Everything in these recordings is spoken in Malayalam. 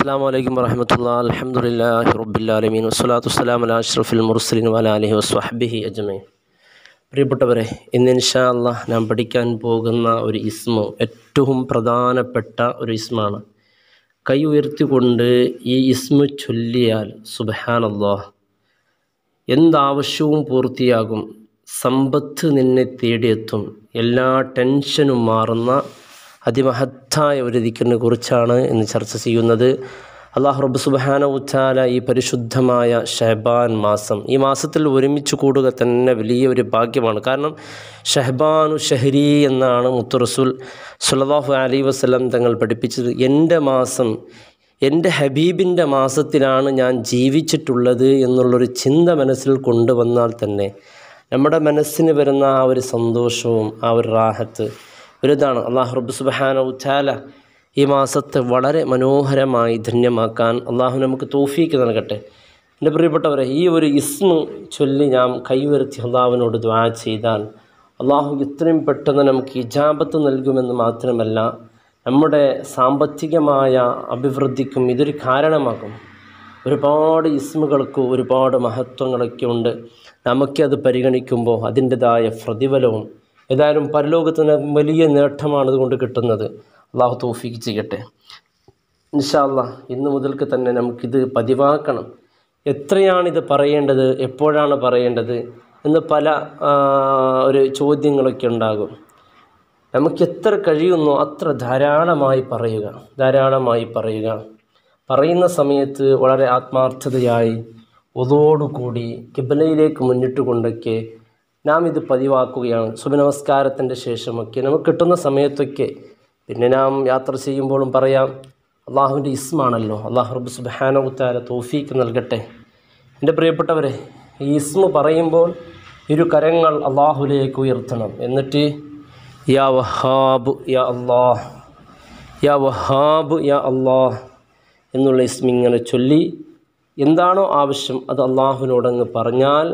അസ്സാം വലൈക്കും വരഹമത്തുള്ള അലഹമുല്ലാഹി റബ്ബുല്ലാലമീൻ വസ്സലാത്തു വസ്സലാം അല അഷ്റഫുൽ മുർസലിൻ വല അലഹി വസ്വഹബിഹി അജ്മൈ പ്രിയപ്പെട്ടവരെ ഇന്ന് ഇൻഷാ അള്ളാഹ് നാം പഠിക്കാൻ പോകുന്ന ഒരു ഇസ്മ ഏറ്റവും പ്രധാനപ്പെട്ട ഒരു ഇസ്മാണ് കൈ ഉയർത്തിക്കൊണ്ട് ഈ ഇസ്മ ചൊല്ലിയാൽ സുബഹാൻ അള്ളാഹ് എന്താവശ്യവും പൂർത്തിയാകും സമ്പത്ത് നിന്നെ തേടിയെത്തും എല്ലാ ടെൻഷനും മാറുന്ന അതിമഹത്തായ ഒരു ദിക്കറിനെ കുറിച്ചാണ് ഇന്ന് ചർച്ച ചെയ്യുന്നത് അള്ളാഹു റബ്ബ് ഉച്ചാല ഈ പരിശുദ്ധമായ ഷെഹബാൻ മാസം ഈ മാസത്തിൽ ഒരുമിച്ച് കൂടുക തന്നെ വലിയ ഒരു ഭാഗ്യമാണ് കാരണം ഷെഹബാനു ഷെഹരി എന്നാണ് മുത്തു റസൂൽ സുലതാഹു അലി വസ്ലം തങ്ങൾ പഠിപ്പിച്ചത് എൻ്റെ മാസം എൻ്റെ ഹബീബിൻ്റെ മാസത്തിലാണ് ഞാൻ ജീവിച്ചിട്ടുള്ളത് എന്നുള്ളൊരു ചിന്ത മനസ്സിൽ കൊണ്ടുവന്നാൽ തന്നെ നമ്മുടെ മനസ്സിന് വരുന്ന ആ ഒരു സന്തോഷവും ആ ഒരു റാഹത്ത് ഒരു ഇതാണ് അള്ളാഹു റബ്ബ് സുബഹാന ഉച്ചാല ഈ മാസത്തെ വളരെ മനോഹരമായി ധന്യമാക്കാൻ അള്ളാഹു നമുക്ക് തോഫീക്ക് നൽകട്ടെ എൻ്റെ പ്രിയപ്പെട്ടവരെ ഈ ഒരു ഇസ്മു ചൊല്ലി ഞാൻ കൈവരുത്തി അള്ളാഹുവിനോട് ദ്വാ ചെയ്താൽ അള്ളാഹു ഇത്രയും പെട്ടെന്ന് നമുക്ക് ഇജാപത്ത് നൽകുമെന്ന് മാത്രമല്ല നമ്മുടെ സാമ്പത്തികമായ അഭിവൃദ്ധിക്കും ഇതൊരു കാരണമാകും ഒരുപാട് ഇസ്മുകൾക്ക് ഒരുപാട് മഹത്വങ്ങളൊക്കെ ഉണ്ട് നമുക്കത് പരിഗണിക്കുമ്പോൾ അതിൻ്റെതായ പ്രതിഫലവും ഏതായാലും പരലോകത്തിന് വലിയ നേട്ടമാണ് ഇതുകൊണ്ട് കിട്ടുന്നത് അള്ളാഹു തോഫിക്ക് ചെയ്യട്ടെ ഇൻഷാല്ല ഇന്ന് മുതൽക്ക് തന്നെ നമുക്കിത് പതിവാക്കണം എത്രയാണിത് പറയേണ്ടത് എപ്പോഴാണ് പറയേണ്ടത് എന്ന് പല ഒരു ചോദ്യങ്ങളൊക്കെ ഉണ്ടാകും നമുക്ക് എത്ര കഴിയുന്നോ അത്ര ധാരാളമായി പറയുക ധാരാളമായി പറയുക പറയുന്ന സമയത്ത് വളരെ ആത്മാർത്ഥതയായി ഒതോടുകൂടി കിബലയിലേക്ക് മുന്നിട്ട് കൊണ്ടൊക്കെ നാം ഇത് പതിവാക്കുകയാണ് സുബനമസ്കാരത്തിൻ്റെ ശേഷമൊക്കെ നമുക്ക് കിട്ടുന്ന സമയത്തൊക്കെ പിന്നെ നാം യാത്ര ചെയ്യുമ്പോഴും പറയാം അള്ളാഹുവിൻ്റെ ഇസ്മാണല്ലോ അള്ളാഹു റബ്ബ് ഉത്താര തോഫീക്ക് നൽകട്ടെ എൻ്റെ പ്രിയപ്പെട്ടവരെ ഈ ഇസ്മ പറയുമ്പോൾ ഇരു കരങ്ങൾ അള്ളാഹുലേക്ക് ഉയർത്തണം എന്നിട്ട് യാ വഹാബ് യാ അള്ളാഹ് യാ വഹാബ് യാ അള്ളാഹ് എന്നുള്ള ഇസ്മിങ്ങനെ ചൊല്ലി എന്താണോ ആവശ്യം അത് അള്ളാഹുവിനോടങ്ങ് പറഞ്ഞാൽ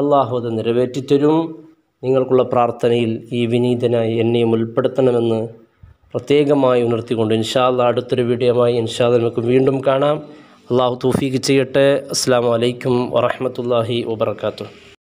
അള്ളാഹു അത് നിറവേറ്റിത്തരും നിങ്ങൾക്കുള്ള പ്രാർത്ഥനയിൽ ഈ വിനീതനായി എന്നെയും ഉൾപ്പെടുത്തണമെന്ന് പ്രത്യേകമായി ഉണർത്തിക്കൊണ്ട് ഇൻഷാല്ല അടുത്തൊരു വീഡിയോമായി ഇൻഷാദ് നമുക്ക് വീണ്ടും കാണാം അള്ളാഹു തൂഫീക്ക് ചെയ്യട്ടെ അസ്സാം വലൈക്കും വറഹമത്തല്ലാഹി വാത്തു